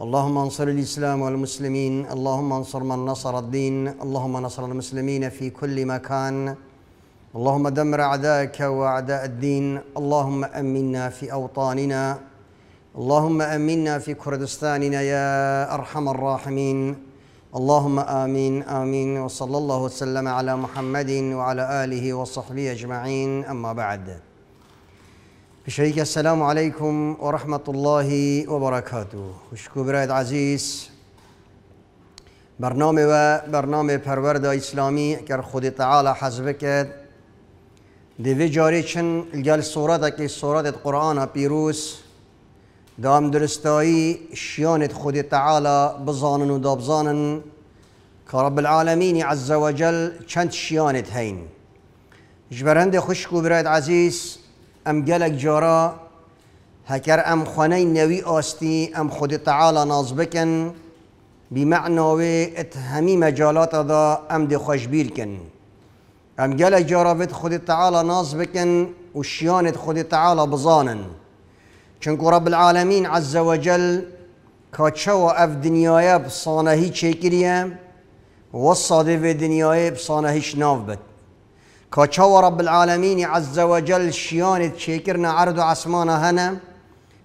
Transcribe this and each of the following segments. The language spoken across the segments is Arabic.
اللهم انصر الإسلام والمسلمين اللهم انصر من نصر الدين اللهم نصر المسلمين في كل مكان اللهم دمر أعداءك وأعداء الدين اللهم أمنا في أوطاننا اللهم أمنا في كردستاننا يا أرحم الراحمين اللهم آمين آمين وصلى الله وسلم على محمد وعلى آله وصحبه أجمعين أما بعد بشيك السلام عليكم ورحمة الله وبركاته وشكو برايد عزيز برنامه و برنامه پرورد اسلامی که خود تعالی حزب کرد دیوی جاری چن گل صورت که صورت قرآن پیروز دام درستایی شیانت خود تعالی بزانن و دابزانن که رب العالمین عز و جل چند شیانت هین جبرند خوشکو براید عزیز ام گلک جارا هکر ام خانه نوی آستی ام خود تعالی ناز بکەن بیمەعناوێ ئت مجالات مەجاالاتەدا ئەم کن ام گلک جارا خود خود تعالی ناز بکن و شیانت خود تعالی بزانن. چنکو رب العالمین عز وجل کاچه و اف صانهی هیچ و و صادف دنیای هیچ ناو بد كاچاو رب العالمين عز وجل شيان شيكرنا عرض عسمانا هنا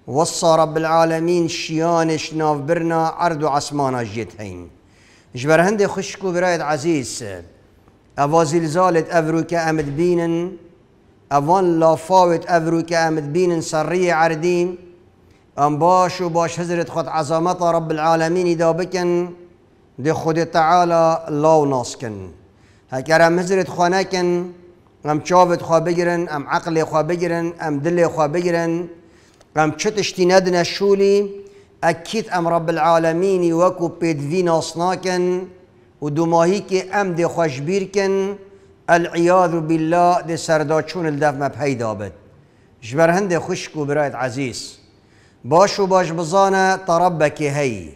وصى رب العالمين شيانش نافبرنا عرض عسمانا جيت هين جبر هندي خشكو برايد عزيز افا زلزالت افروكا امد بينن لا لافاوت افروكا امد بينن سرية عردين ام باش و باش هزرت خد عظمت رب العالمين دابكن دي خود تعالى لاو ناسكن هكرم هزرت خانكن غم چاوت خواه بگیرن ام عقل خواه بگیرن ام دل خواه بگیرن غم چه تشتی ندنه شولی اكيد ام رب العالمين وكو بيد فينا صناكن ودماهيك ام دي خشبيركن العياذ بالله دي سرداچون الدف ما پیدا بد جبر هند خشكو برايت عزيز باش و باش بزانه تربك هي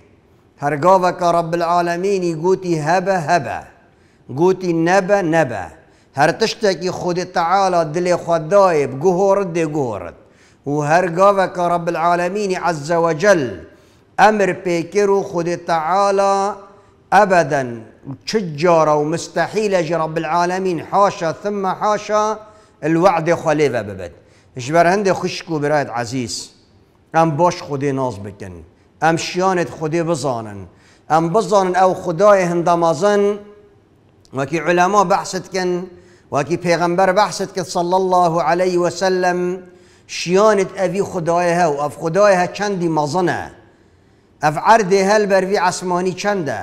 هرگاوك رب العالمين قوتي هبه هبه قوتي نبه نبه هر تشتكي خود تعالى دل خدايب جهورد دي جهورد وهر جافك رب العالمين عز وجل أمر بيكرو خود تعالى أبدا شجارة ومستحيل أجي رب العالمين حاشا ثم حاشا الوعد خليفة ببد اشبر هندي خشكو برايد عزيز ام باش خودي ناز بكن ام شيانت خودي بزانن ام بزانن او خداي هندمازن وكي علماء بحثت كن وكي پیغمبر بحثت کرد صلى الله عليه وسلم شيانت أبي خدايها هە و ئەف خدای هە چەندی مەزنە ئەف عردێ هەل بەروی عسمانی چەندە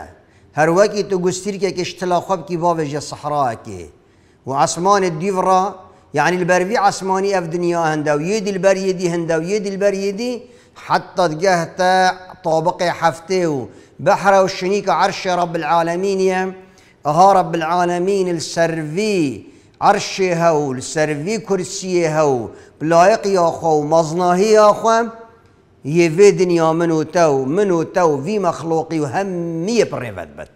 هەروەکی تو گوستیرکێکیش تلاخەبکی باوێژە سەحراکێ و عسمانت دیڤڕە يعني البربي عسماني اف دنيا هندا ويدي البر يدي هندا ويدي البر يدي حتى تجهت طابق حفتيو بحر وشنيك عرش رب العالمين يا رب العالمين السرفي عرش هاو لسرفي كرسي هاو يا خو مظناهي يا خو يفي دنيا منو تو منو تو في مخلوقي و همیه پر ریفت خودي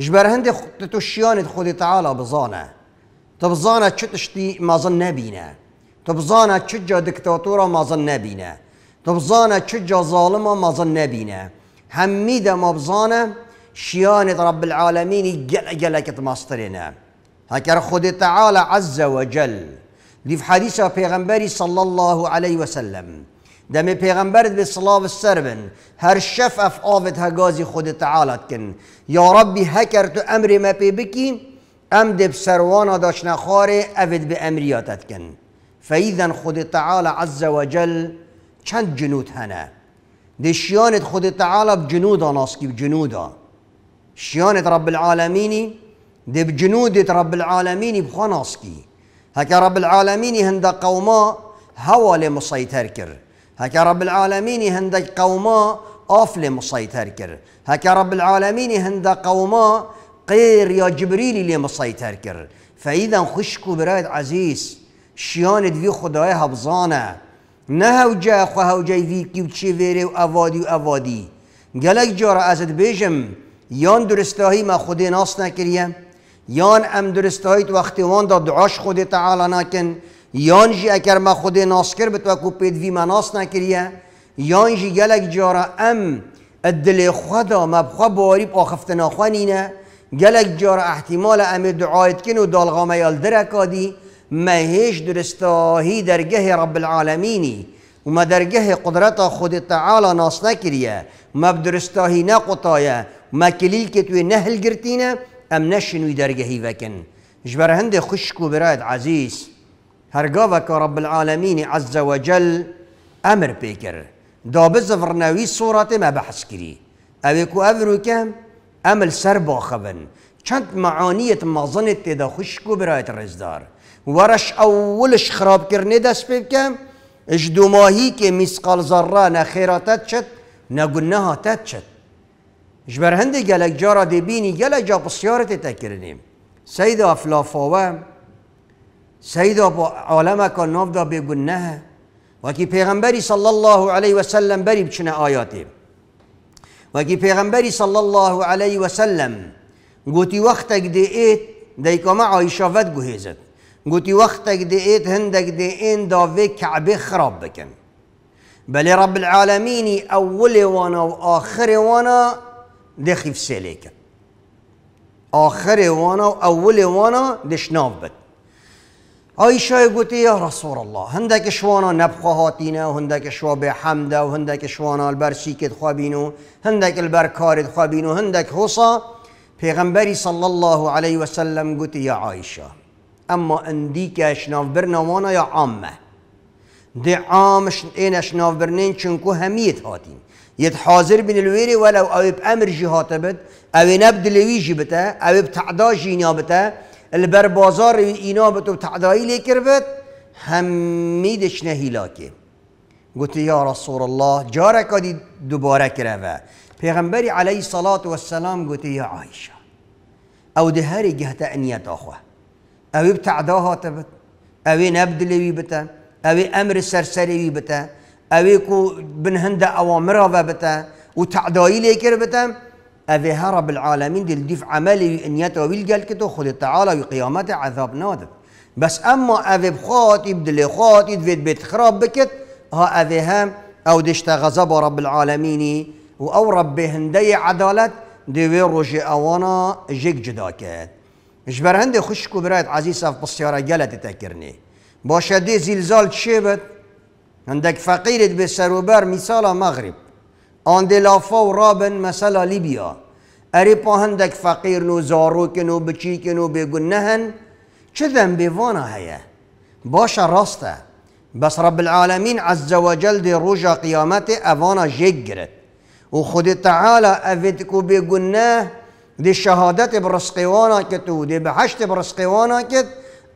جبر هند تتوشیانت خود تعالی بزانه تبزانه چه تشتی مازن نبینه تبزانه چه جا دکتاتورا مازن نبینه تبزانه چه جا ظالما مازن نبینه همیده مبزانه شیانت رب العالمين گل گلکت هكذا خود تعالى عز وجل دي في حديث پیغمبری صلى الله عليه وسلم دمي پیغمبرت به السربن هر شف اف آفت هقازي خود تعالى تكن يا ربي هكر تو امر ما بي بكي ام دب سروانا داشنا خاري افت بامريات تكن فإذا خود تعالى عز وجل چند جنود هنا دي شيانت خود تعالى بجنودا ناسكي بجنودا شيانت رب العالمين دي بجنودة رب العالمين بخناسكي هكا رب العالمين هند قوما هوا لمسيطر كر هكا رب العالمين هند قوما آف لمسيطر كر هكا رب العالمين هند قوما قير يا جبريل لمسيطر كر فإذا خشكو برايد عزيز شيان دوی خدايها بزانا نه هوجه خو هوجه وی کیو چی ویره و اوادی و اوادی گلک جارا ازت بیجم یان درستاهی ما خود ناس نکریم یان ام درستایت وقتی وان دا دعاش خود تعالی نکن یان جی اگر ما خود ناسکر بتو کو پیدوی ما مناس نکریه یان جی گلک جارا ام الدل خدا مبخوا باری آخفت نه گلک جارا احتمال ام دعایت کن و دالغامه یال درکادی ما هیچ درستاهی درگه رب العالمینی و ما درگه قدرت خود تعالی ناس نکریه ما بدرستاهی نقطایه ما کلیل که توی نهل گرتینه ام نەشین وی دەرگەهی بەکن ژبەر هەندێک خوشک و برایەت عزیز رب العالمین عز وجل امر ئەمر دا دابز فرناوی صورت ما بحث کری اوی کو افرو کم امل سر باخبن چند معانیت مازنت تیدا خوشکو برایت رزدار ورش اولش خراب کرنه دست پیب کم اش دو ماهی که میسقال ذره نخیراتت چد نگنهاتت چد جبرهند گلگ جارا دی بینی گلگ جا بسیار تی تکرنی سید افلافاوه سید با عالم که دا بگنه کی پیغمبری صلی الله علیه و سلم بری بچنه آیاتی کی پیغمبری صلی الله علیه و سلم گوتی وقت دقیق دی ایت دی کما عایشه ود گوهیزد گوتی وقت دقیق هند دقیق این داوی کعبه خراب بکن بلی رب العالمینی اول وانا و آخر وانا داخل في السلاكه اخر وانا واول وانا دش بد عائشه قلت يا رسول الله هندك شوانا نبخه هاتينا وهندك شوا بحمده وهندك شوانا البرسيكت خوابينو هندك البركارت خوابينو هندك في پیغمبری صلی الله علیه و سلم يا یا عایشه اما اندیک اشناف برنوانا یا عامه دی عامش این اشناف برنین چونکو همیت هاتیم حاضر بين الويري ولو او بامر جهات بد او نبد لويجي بتا او بتعدا جينا بتا البر بازار اينا بتو تعدایی ليكر بت همیدش نهیلاکه قلت يا رسول الله جارك دی دوباره کرده پیغمبری علیه الصلاة و قلت يا عائشة او ده هاري جهتا انیت آخوه او بتعدا هاتبت او نبدلوی بتا او امر سرسري بتا اوی کو بن هند اوامر و بتا و تعدایی لیکر بتا اوی ها رب العالمین دل دیف عملی انیت و ویل گل کتو خود تعالی و قیامت عذاب نادد بس اما اوی بخاطی بدل خاطی دوید بیت خراب بکت ها اوی ها او دشت غضب رب العالمینی و او رب هنده عدالت دوی روش اوانا جگ جدا کرد جبر هنده خوش کو برایت عزیز اف بسیاره گلت تکرنی باشه دی زلزال چه بد؟ عندك فقيرت بسروبر مثال مغرب عند لافا ورابن رابن مثلا ليبيا أريبا عندك فقير نو زاروكن و بچيكن و بگنهن چه ذنبي وانا هيا باشا راسته بس رب العالمين عز وجل دي روجا قيامته اوانا جگرت و خود تعالى افتكو بگنه دي شهادت برسقوانا كتو دي بحشت برسقوانا كتو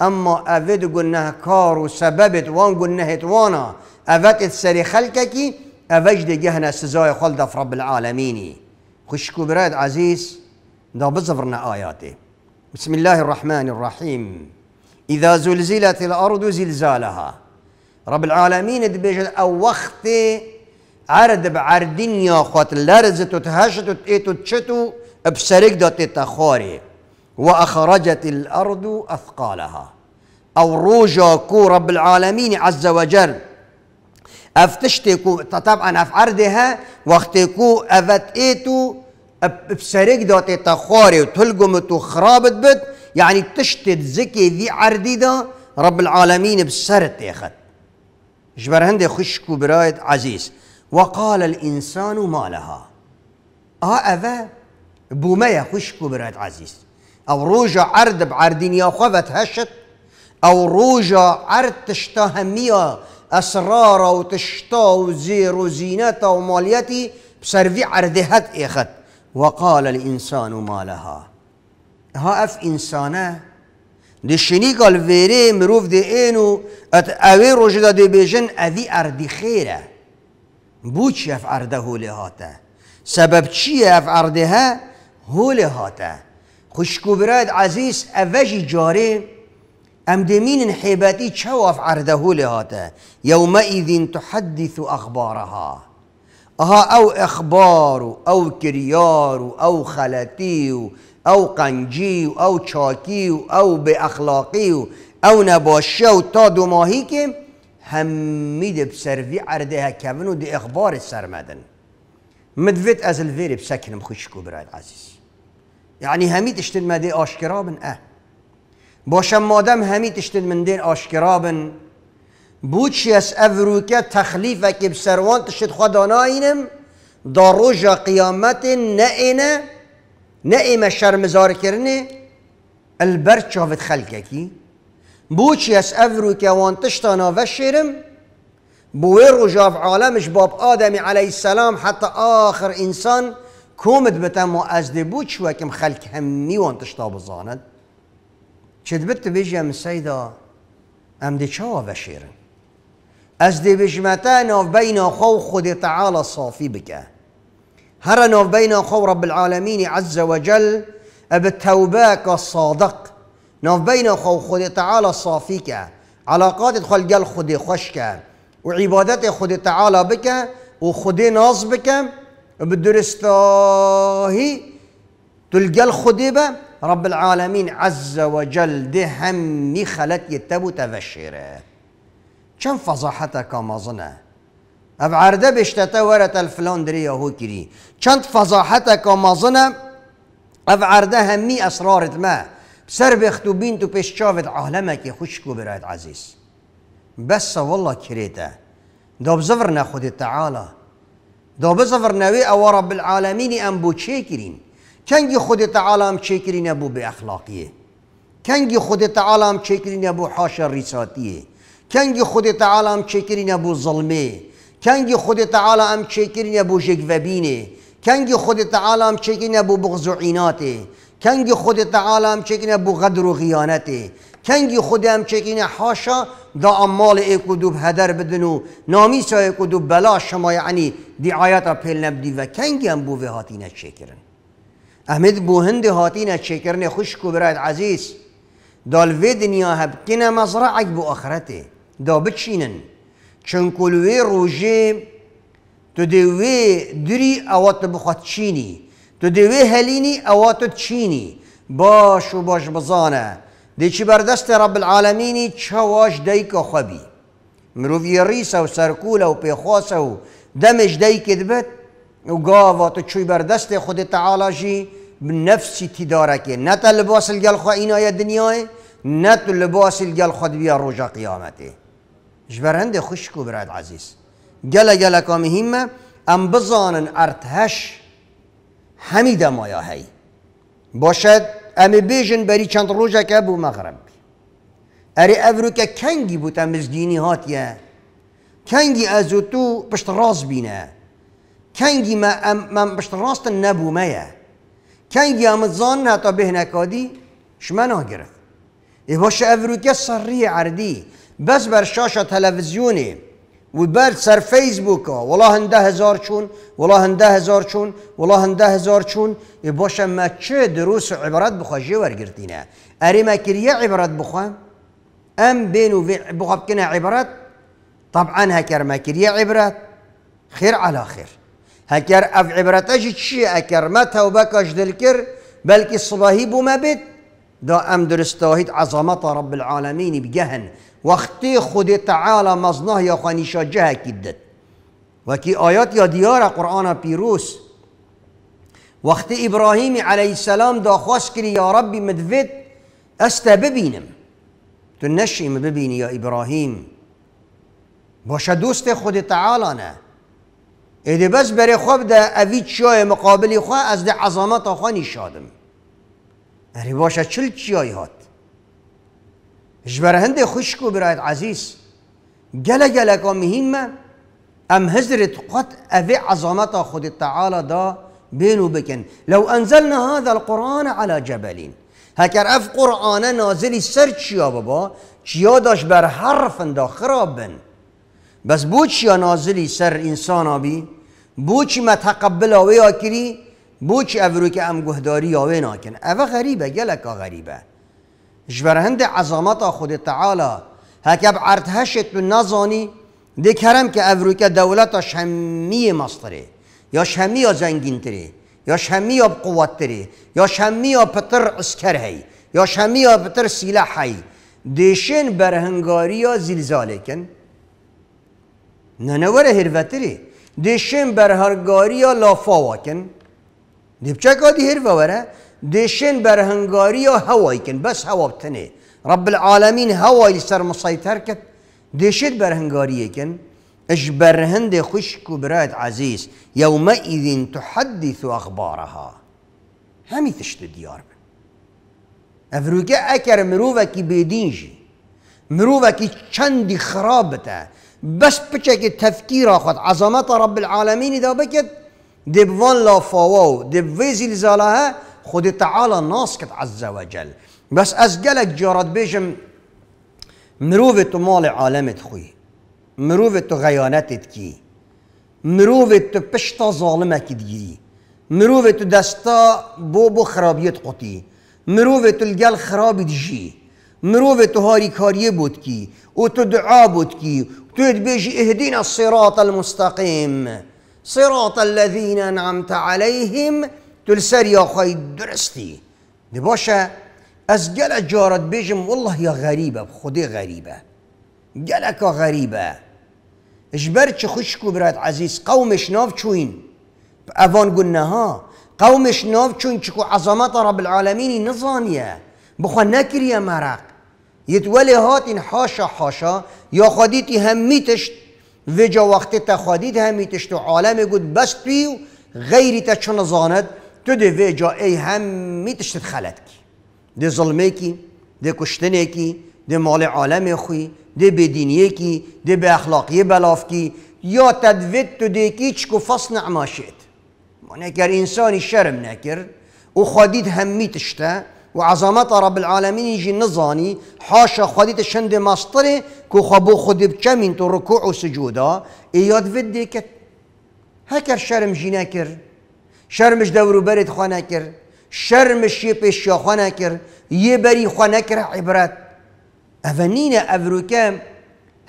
اما اوید گنه کار و سببت وان گنه وانا اوید سری خلککی اوید گهنه سزای خلدف رب العالمینی خشکو براد عزیز دا بزفرنا آياته بسم الله الرحمن الرحيم إذا زلزلت الأرض زلزالها رب العالمين دبيجل أو وقت عرض بعردين يا خوات لرزت وتهشت وتأتت وتشتو بسرق دا تتخاري وأخرجت الأرض أثقالها او روجا كو رب العالمين عز وجل افتشتكو طبعا افعردها وقتكو ايتو بسرق دوت تخاري وتلقمت وخرابت بت يعني تشتت زكي ذي عردي دا رب العالمين بسرت ياخد جبر هندي خشكو برايد عزيز وقال الإنسان ما لها اه أفا بوميا خشكو برايد عزيز أو روجا عرد بعردين يا خفت هشت او روجا أوروجا تشتا تهمية اسرارا وتشتا وزير ومالياتي وماليتي بسرفي عردهت إخت وقال الإنسان ما لها ها أف إنسانه دي شنيك الفيري مروف دي اينو أت اوه روجدا دي بيجن أذي أردي خيره بوچ أف أرده لهاتا سبب چي أف ها هو لهاته خوشکو براید عزيز أفجي جاری ام دمين حيباتي شواف عرده لهاته يومئذ تحدث اخبارها اها او اخبار او كريار او خلتي او قنجي او شاكي او باخلاقي او أو تا دماهيك ماهی که همید بسروی عرده هکون و اخبار سرمدن مدفت از فيري بسكن مخشكو براد عزیز يعني همید اشتن دي آشکرا من اه باشم مادم همی تشتید من دین آشکرابن بوچی از افروکه تخلیف و که بسروان تشتید خدا اینم دا قیامت نه اینه نه ایمه شرمزار کرنه البرد چاوت خلقه کی بوچی از افروکه وان تشتانا و بوی روژا عالمش باب آدم علیه السلام حتی آخر انسان کومد بتم و از دی و کم خلق همی وان تشتا بزاند Që بيجي bëtë të ام دي شوا از أزدي بجمتان او بين خو خد تعالى صافي بك هر نو بين خو رب العالمين عز وجل أبتوباك الصادق نوف بين خو خد تعالى صافيك علاقات خلق خد خشك وعبادات خد تعالى بك وخذ بك بدرستاهي تلقى الخديبه رب العالمين عز وجل جل خلت يتبو خلط كم فضاحتك مظنة فضاحت کامازنه عرده بشتته ورت الفلان دري یهو کری چند فضاحت کامازنه اف عرده همی اسرارت ما سر بختو بنتو پیش چاوت عالمه که خوشکو بس والله كريتا دوب زفرنا خود تعالى دوب زفرنا وي او رب العالمين ام بو تشيكرين کنگی خود تعالی هم چکری نبو به اخلاقیه کنگی خود تعالی هم چکری نبو حاشا ریساتیه کنگی خود تعالی هم چکری نبو ظلمه کنگی خود تعالی هم چکری نبو جگوبینه کنگی خود تعالی هم چکری نبو بغض و عیناته کنگی خود تعالی هم چکری نبو غدر و غیانته کنگی خود هم نبو حاشا دا امال کدوب هدر بدن و نامی سا کدوب بلا شما یعنی دعایت پیل نبدی و کنگی هم بو هاتی نچکرن احمد بوهند هاتین از شکرن خشک و براد عزیز دال دنیا هبکن مزرعک بو آخرته دا بچینن چون کلوی روژه تو دوی دری اوات بخواد چینی تو دوی هلینی اوات چینی باش و باش بزانه دیچی بردست رب العالمینی چواش دیک خوبی مروف ریسه و سرکوله و پیخواسه و دمش دیک دبت و گاوات چوی بردست خود تعالی جی نفسی تی داره که نه تا لباس الگل خواه اینای دنیای نه تو لباس الگل خود بیا روژا قیامته جبرند خوشکو براد عزیز گل گل که ام بزانن ارتهش همی دمایا هی باشد امی بیجن بری چند روژا که بو مغرب اری افرو که کنگی بود تمز دینی هاتیه کنگی ازو تو پشت راز بینه کنگی ما من پشت راست نبو میه کەنگ یامزان هەتا بهێنەکادی شما ناگرت ێ باشە ئەڤروکە سەڕی عردی بەس بەر شاشە تەلەڤزیۆنێ و بەر سر فەیسبووکە وڵا هەندە هزار چوون وڵا هەندە هزار چوون وڵا هەندە هزار چوون ێ باشە مەچێ دروست و ما كريا عبرات ئەریمەکریە أم بينو ئەم كنا عبرات طبعا هكر ما كريا عبرات خير على خير عبرتاش تشي اكر ما ئەکەرمە تەوبەکەش دلکر بلكي سڵاهی بوومە بيت دا ام درستاهيد عظمت رب بجهن بگەهن وەختی تعالى مزنه يا خانيشا جەهەکی كدت وكي آيات يا دیارە قورآە پیروس وەختی إبراهيم عليه السلام دا خوسكري يا ربي مدوێت أستا ببينم تنشي نەشیم يا إبراهيم باشا دوست خود تعالى تەعاالانە ایده بس برای خواب ده اوی چیای مقابلی خواه از ده عظمت آخوا نیشادم اری باشه چل چیای هات جبر هنده خوشکو برایت عزیز گله گله که مهمه ام هزرت قط اوی عظمت خود تعالی دا بینو بکن لو انزلنا هذا القرآن علی جبلین هکر اف قرآن نازلی سر چیا بابا چیا داشت بر حرف دا خرابن؟ بس بوچ یا نازلی سر انسان آبی بوچی ما تقبل آوه آکری بوچی او رو که ام گهداری آوه ناکن او غریبه گلکا غریبه جبرهند عظمت خود تعالی هکب عرتهشت تو نزانی ده کرم که او رو که دولت همی مستره یا شمی یا زنگینتره یا شمی یا تره یا شمی یا پتر اسکر هی یا شمی یا پتر سیلح هی دیشن برهنگاری یا زلزاله کن ننور هروتری بر برهنگاری یا لافا واکن دیبچه کادی هروا وره بر برهنگاری یا هوای کن بس هوا بتنه رب العالمین هوایی سر مسیطر کرد دشید برهنگاری کن اش برهند هند عزیز براد عزیز یومئذ تحدث اخبارها همی تشت دیار بن افروکه اکر مرووکی بیدین جی مرووکی چندی خراب بس پچه تفکیر خود عظمت رب العالمینی دا بکد دبوان لا و دبویزی ها خود تعالی ناس کد عز و بس از گلک جارت بیشم تو مال عالمت خوی مروف تو غیانتت کی مروف تو پشتا ظالمه کد گیری تو دستا بو بو خرابیت قطی مروف تو الگل خرابیت جی مروف تو هاری کاریه بود کی او تو دعا بود کی تريد بيجي اهدنا الصراط المستقيم صراط الذين انعمت عليهم تلسر يا خي درستي باشا أسجل جارت بيجم والله يا غريبة بخدي غريبة جلك غريبة اجبرت خشكو برات عزيز قومش ناف شوين افان قلنا ها قومش ناف شوين شكو عظمات رب العالمين نظانية بخو ناكر يا مرق یتولی این حاشا حاشا یا يا خديتي هميتش وجا وقت هم هميتش و عالم گود بس غیری تا چون زاند تو دی ای هم میتشت تتخلت کی دی ظلمه کی دی کشتنه کی دی مال عالم خوی دی کی دی اخلاقی بلاف کی یا تدوید تو کی چکو فصل نعماشید ما نکر انسانی شرم نکر او خدیت هم میتشته وعظمت رب العالمين يجي نظاني حاشا خديت تشند مصطري كو خبو خدي بچمین تو ركوع و سجودا ایاد ود دیکت شرم جيناكر نکر شرمش دورو برد خواه نکر شرمش یه پیش خواه نکر یه بری خواه نکر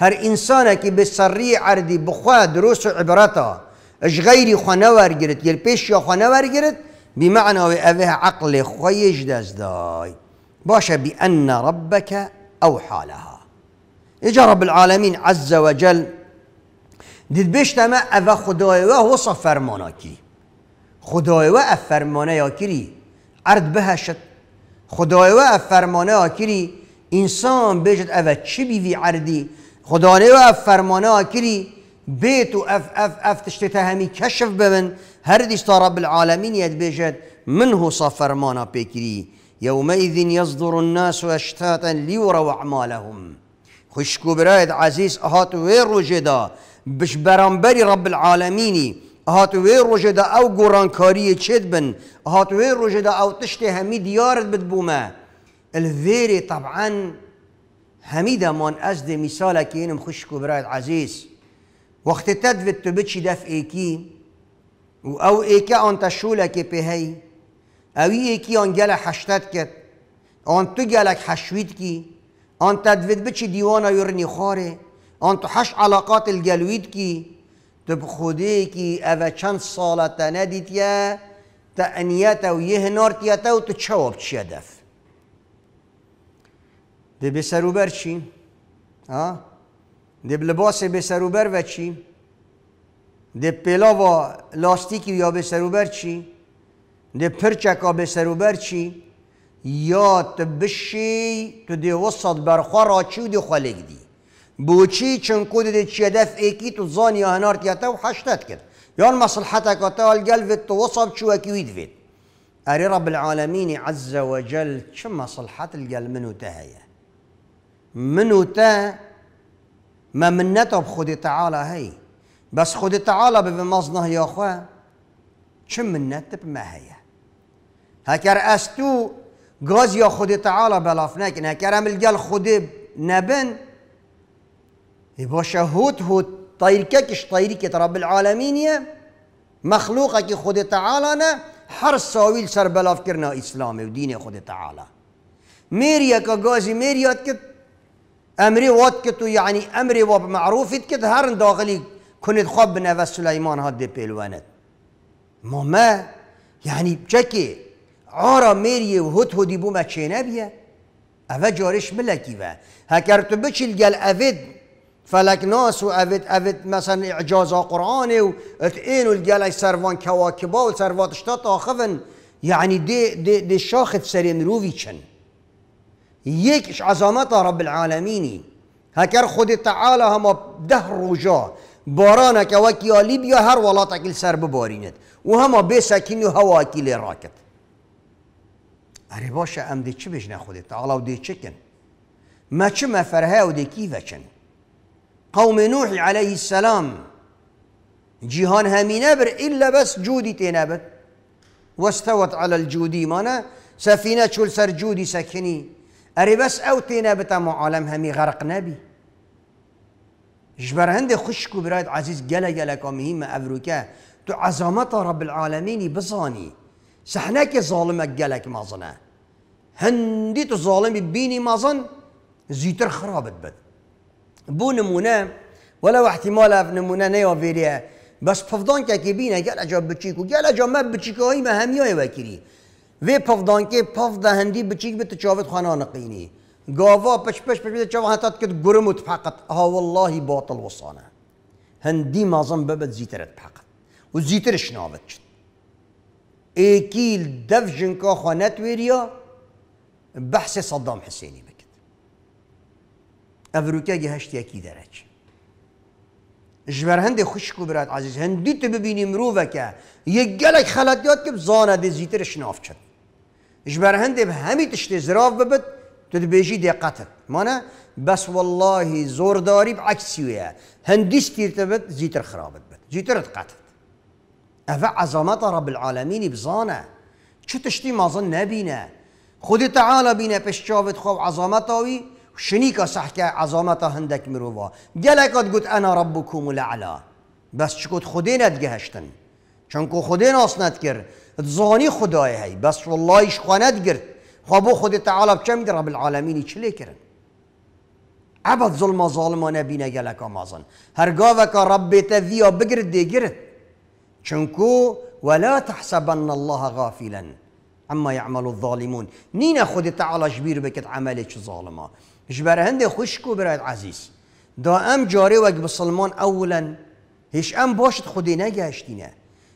هر انسانا كي بسري عردي بخوا دروس عبراتا اش غیری خواه نور يل بيش پیش خواه نور بمعنى أبه عقل خويش داز داي باشا بأن ربك أوحى لها إجا رب العالمين عز وجل دید بيش تما أفا و وصف فرمانا کی خدای و فرمانه یا کری عرد بهشت خدای و انسان بجد أفا تشبي في عردي خدای و فرمانه یا بيت و اف اف اف تشتتهمي كشف بمن ببن هر دشتا رب العالمين يدبيجد منه صفر مانا بكري يومئذ يصدر الناس أشتاتا ليروا أعمالهم خشكو برايد عزيز أهات وير جدا بش برامبري رب العالمين هات وی جدا او گورانکاری چید بن هات وی جدا او تشتي همي ديارت بد بومه طبعا هميدا مان ازدي مثالا دی خشكو برايد عزيز وقت تدفت تبتشي دف دفعه و او ایکه آن تشوله که پهی اوی ایکی آن گل حشتت کت آن تو گلک حشوید کی آن تدوید بچی دیوانا یورنی خاره آن تو حش علاقات الگلوید کی تو بخوده کی او چند ندید یا تا تأنیت و یه نارتیت و تو چواب چی دف دی بسروبر چی؟ ده دی بلباس بسروبر و چی؟ ده پلاوا لاستیکی یا به سروبر چی ده پرچکا به سروبر چی یا بشی تو ده وسط برخوا را چی و ده خالق دی بوچی چون کود ده چی دف ایکی تو زان یا هنارت یا تو حشتت کرد یان مصلحتك وتالقل في التوصب شو اكيد فيت أري رب العالمين عز وجل شم مصلحة الگل منو هیا منو تا ما منته بخدي تعالى هي بس خود تعالى بمزنه يا خو چه منت هي هكر استو غاز يا خود تعالى بلافنك هكر عمل جل خود نبن يباشا هوت هوت طيرككش طيركة رب العالمين يا مخلوقك خود تعالى انا هر ساويل سر بلاف کرنا اسلام ودين دین خود تعالى ميريا كغازي ميريا كت امري امری وات کت و یعنی امری هر کنید خواب بنه و سلیمان ها دی پیلواند ما ما یعنی چکی عارا میری و هد هدی بو ما نبیه؟ بیه اوه جارش ملکی و هکر تو بچیل گل اوید فلک ناس و اوید اوید مثلا اعجاز قرآن و ات اینو گل ای سروان کواکبا و سرواتشتا تاخفن یعنی دی, دی, دی شاخت سرین رووی چن یکش عظمت رب العالمینی هکر خود تعالی هم ده روجا بارانك وكي ليبيا هر ولاتك السر ببارينت وهما بسكين هواكي لراكت اري باشا ام دي چه بجنه خودت تعالى ودي چكن ما چه مفرها ودي كيفچن قوم نوح عليه السلام جيهان همينه بر الا بس جودي تنابت واستوت على الجودي مانا سفينه چول سر جودي سكني اري بس او تنابت معالم همي غرق نبي جبرهند خشک و برایت عزیز گله گله که تو عظمت رب العالمینی بزانی سحنه که ظالمه گلک مازنه هندی تو ظالمی بینی مازن زیتر خرابت بد بو نمونه ولو احتمال نمونه نیا ویریه بس پفدان که بینه گل اجا بچیکو و گل اجا هایی بچیک های وکیری وکری وی پفدان که پف هندی بچیک به تچاوت خانه نقینی گاوا پش پش پش چه هاتات کرد گرمت فقط ها اللهی باطل وصانه هندی مازم ببد زیترت فقط و زیترش نابد شد ایکیل دف جنکا خانت ویریا بحث صدام حسینی بکد افروکا گه هشت یکی درج جبر هند خوشکو براد عزیز هندی تو ببینی و که یک گلک خلطیات که بزانه ده زیترش ناف شد جبر هند به همی تشت زراف ببد بس والله زور بەس واللهی زۆرداری عکسیوەیە هەندی ستیرتەبێت زیتر خراپت زيتر زیترت قەتت ئەە رب ڕەبلعاالمینی بزانە چ تشتی مازن نەبینە خودی تەعاە بینە پێشچاوت خۆ عەزامەتەوەی شنیکە سەحکە عەزامەتە هەندێک مرۆڤە گەلێکات گوت ئەنا ڕب و کوم لەعلا بەس چکوت خودێ نەتگەهشتن چونکو خودێ ناسنەت کرد زانی خدای هەی بەس وڵیش خوانەت گرت خب خود تعالی بچم در رب العالمين چلی کرن عبد ظلم ظالمانه بینه گلک مازن هرگاه وکا رب تذیا بگرد دیگرد چونکو ولا تحسبن الله غافلا عما يعمل الظالمون نينا خود تعالى جبير بكت عملي چه ظالما جبر هنده خشكو براد عزيز دا ام جاري وك بسلمان اولا هش ام باشت خودي نگشتينه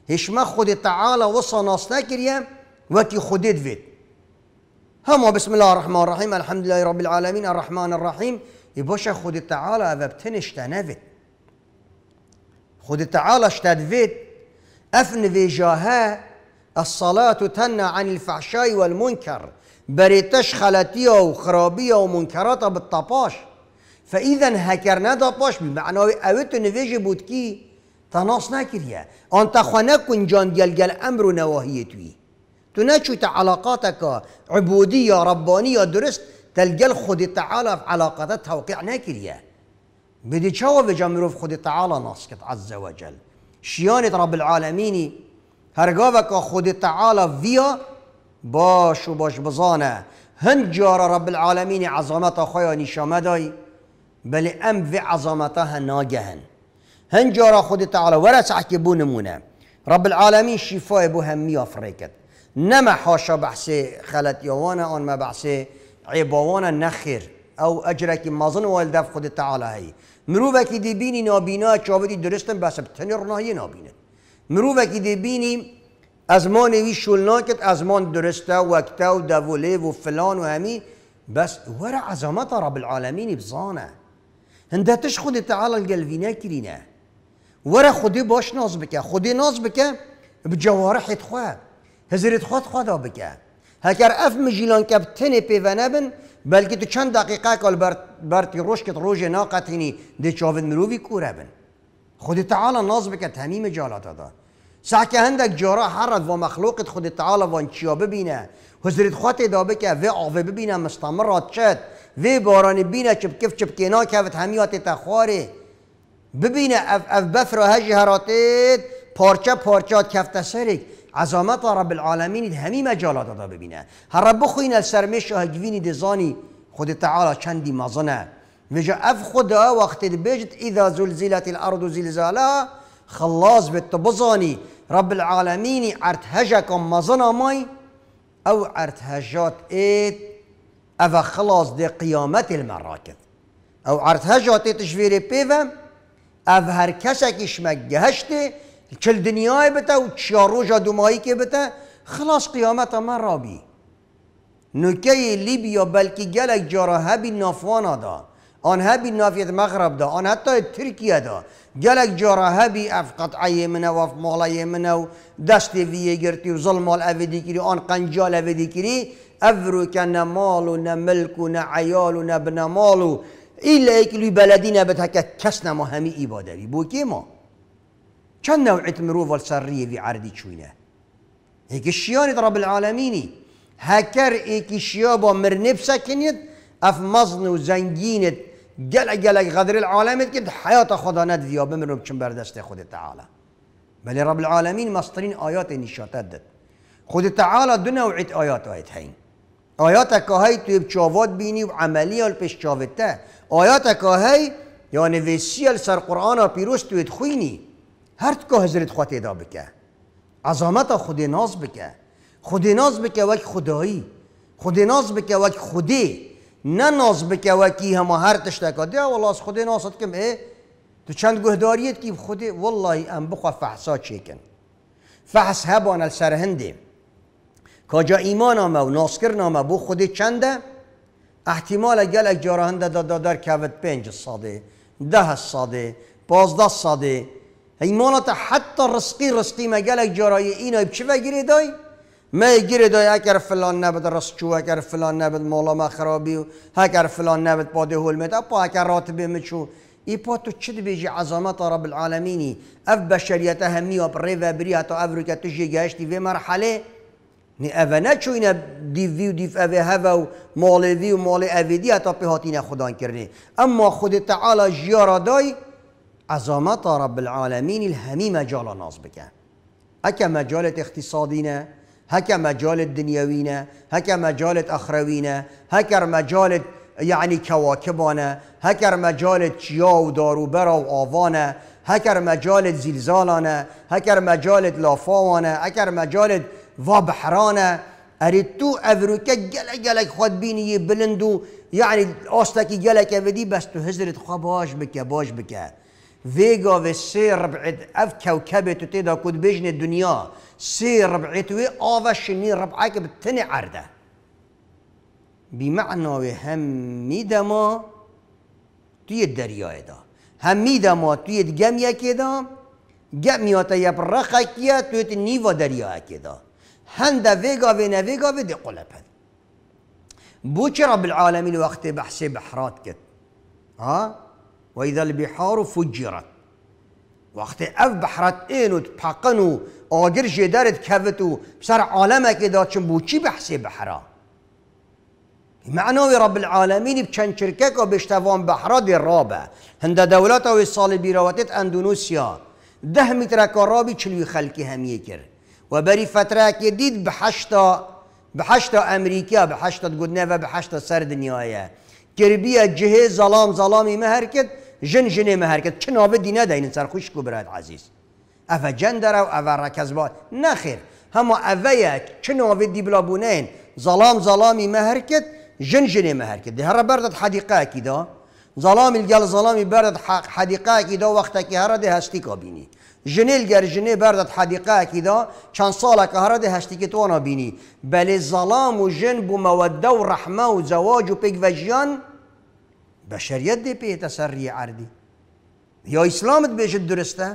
هش ما خود تعالى وصا ناس نكريه وكي خودت دفيد هم بسم الله الرحمن الرحيم الحمد لله رب العالمين الرحمن الرحيم يبوش خود تعالى أبتنش تنفت خود تعالى اشتدفت أفن في جاها الصلاة تنى عن الفحشاء والمنكر بريتش خلتية وخرابية ومنكرات بالطباش فإذا هكرنا دباش بمعنى أوت نفيج بودكي تناصنا كريا أنت خنكن جان ديال الأمر ونواهيتوي تو علاقاتك عبودية ربانية درست تلقى الخد تعالى في علاقاتها توقيع نكريه بدي چاو في في خد تعالى ناسكت عز وجل شيانة رب العالمين هرقابك خد تعالى فيا باش وباش بزانه هند جار رب العالمين عظمتها خيا نشامه بل ام في عظمتها ناجها هند خد تعالى ورس که بو نمونه رب العالمين شفاء بو همی فريكت نما حاشا بحث خلت يوانا آن ما بحث عبوانا نخير او اجرك ما ظن والدف خود تعالى هي مروفك دي بيني نابينا چاودي درستن بس بتني رناهي نابينا مروفك دي بيني ازمان وي شولناكت ازمان درستا وقتا و وفلان و فلان و بس ورا عظمت رب العالمين بزانا هندتش خود تعالى القلبينا كرينا ورا خودي باش ناز بك خودی ناز بك بجوارح خواه حضرت خود خدا بکه، هکر اف مجیلان تن پیونه بن بلکه تو چند دقیقه کال برتی روش کت روش ناقتینی دی چاوید مرووی کوره بن خود تعالی ناز بکه تمیم جالات دا، سه که هندک جارا حرد و مخلوقت خود تعالی وان چیا ببینه حضرت خود دا بکه و آوه ببینه مستمرات چد وی باران بینه چپ کف چپ کنا کفت همیات تخواره، ببینه اف اف بفر هجی هراتید پارچه پارچه کفت سرک عظمت رب العالمین همی مجالا دادا ببینه هر رب خوین السرمش ها آه گوینی دزانی خود تعالی چندی مزنه جا اف خدا آه وقت بجد اذا زلزلت الارض زلزالها خلاص بزانی رب العالمين ارتهجكم مزنا ماي او هجات ايد او خلاص دي قیامت المراكز او ارتهجات تشفيري پیوه او هر کسکیش گهشته چل دنیای بتا و چیا که بتا خلاص قیامت ما را بی نکه لیبیا بلکه گلک جارا هبی نافوانا دا آن هبی نافیت مغرب دا آن حتی ترکیه دا گلک جارا هبی اف قطعه منه و اف ماله منه و دست ویه گرتی و ظلمال اوه دیکری آن قنجال اوه دیکری افرو که نه مال و نه ملک و نه عیال و نه بنا مال و ایلا ایکلوی بلدی نبتا که کس نما همی ایباده بی بو که ما چەند و مرۆڤ سەرڕیە عردی چوینە هێکشیانی رب العالمینی هکر ئێکیشیا مر مرنێ کنید، اف مەزن و زەنگینت جل جل غدر العالمت کرد حیات خدا نەدیا بمرم بچن دست خود تعالی بەێ رب العالمین مەسترین آیات نیشاتەت دت خود تعالی دو آیات آیت هایی. آیات که هایی توی بچاوات بینی و عملیال پێشچاوێتە ئاياتە کاهەی یا یعنی نوێسیل سر قرآن پیروست توێت خوینی هر که حضرت خود ادا بکه عظامت خود ناز بکه خود ناز بکه وک خدایی خود ناز بکه وک خودی نه ناز بکه وکی همه هر تشتا ده والله از خودی نازت کم تو چند گهداریت که خودی والله ام بخوا فحصا چیکن فحص هبان السرهنده کجا ایمان آمه و ناسکر نامه بو خودی چنده احتمال اگل اگ جارهنده دادادر کوت پنج ساده ده ساده پازده ساده هی مالات حتی رزقی رزقی مگلک جارای اینای چه بگیری دای؟ ما گیری دای اگر فلان نبود رسچو اگر فلان نبود مالا ما خرابی و اگر فلان نبود پاده هول میده پا اگر راتب مچو ای پا تو چه بیجی عظمت رب العالمینی اف بشریت همی و بری و بری حتی افریقا تو جگشتی مرحله نی اوه نه چو اینه دیوی و دیف اوه هوا و مالوی و مال اوه دی حتی نه خدان کرنه اما خود تعالی جیارا دای عظمت رب العالمین همی مجال ناز بکن هکه مجال اقتصادی نه هکه دنيوينا هكا نه هکه هكا اخروی نه هکه هكا یعنی کواکبانه هکر مجالت چیا و داروبرا و آوانه هکر مجالت زلزالانه هکر مجالت لافاوانه هکر مجالت وابحرانه اريد تو افروكا جلك جلك خود بيني بلندو يعني اصلك جلك ابدي بس تو هزرت خباش بك باش بك ویگا و سه ربعت اف کوکبه تو تیدا کد بجن دنیا سه ربعت و آوشنی ربعک بتنی عرده بمعنی هم همی ما توی دریای دا همی میدا توی تید جمیا دا جمیا یاتا یپ رخکیه توی نیفا دریا کدا دا هنده ویگا و نویگا و دی بوش رب العالمین وقت بحث بحرات کد ها وإذا البحار فجرت وقت اف بحرات إنو تبقنو آجر و آگر جدارت کفت بسر عالمك إذا تشمبو كي بحسي بحرا معنى رب العالمين بچن شركك وبشتفان بحرا دي رابه هند دولت و سال أندونوسيا اندونوسیا ده متر که چلو خلقي هم يكر وبري فتره كديد بحشتا بحشتا أمريكا بحشتا هشتا نفا بحشتا سر دنيايا كربية جهي ظلام ظلامي مهركت جن جنی مهرکت چه ناوه دینه این سر خوش کو برات عزیز اف داره او افا رکز با نخیر هما اوه چه ناوه دی بلا بونین ظلام ظلامی مهرکت، زن، جن جنی مهرکت. ده بردت حدیقه اکی دا ظلام الگل ظلامی بردت حدیقه اکی دا وقتا که هر ده هستی بینی جنه الگر جنی بردت حدیقه اکی دا چند سال که هر ده هستی که تو بینی ظلام و جن بو موده و رحمه و زواج و پیگ و بشریت دی پیت سری عردی یا اسلامت بیجد درسته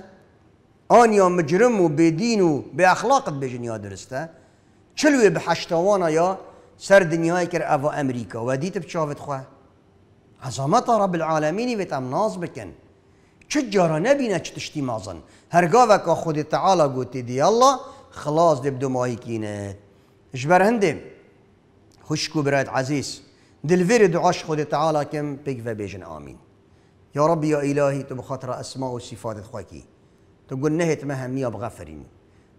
آن یا مجرم و بدین و به اخلاقت بیجن یا درسته چلوی به حشتوانا یا سر دنیای کر او امریکا و دیت خواه عظمت رب العالمینی بیت ام ناز بکن چه جارا نبینه چه تشتی مازن هرگاه که خود تعالی گوتی دی الله خلاص دب ماهی کینه اجبر هندم خوشکو برایت عزیز دل فيري دعاش خود تعالى كم بيك فبيجن آمين يا ربي يا إلهي تب خطر أسماء وصفات خواكي تو نهت مهمية بغفرين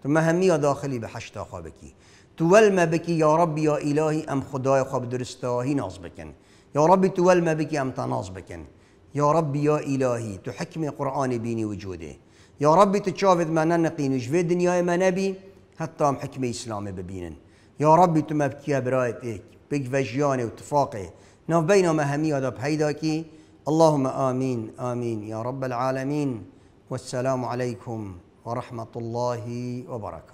تمهمية داخلي بحشتا خابكي تولما بكي يا ربي يا إلهي أم خداي خواب درستا هي ناز بكن يا ربي تولما بكي أم تناز بكن يا ربي يا إلهي تحكم قرآن بيني وجوده يا ربي تشافد ما ننقين وجفي دنياي ما نبي حتى أم حكمي إسلامي ببينن يا ربي تمبكي برايتك بگوژیان و اتفاقه نوف بین مهمی هذا پیدا اللهم آمين آمين يا رب العالمين والسلام عليكم ورحمة الله وبركاته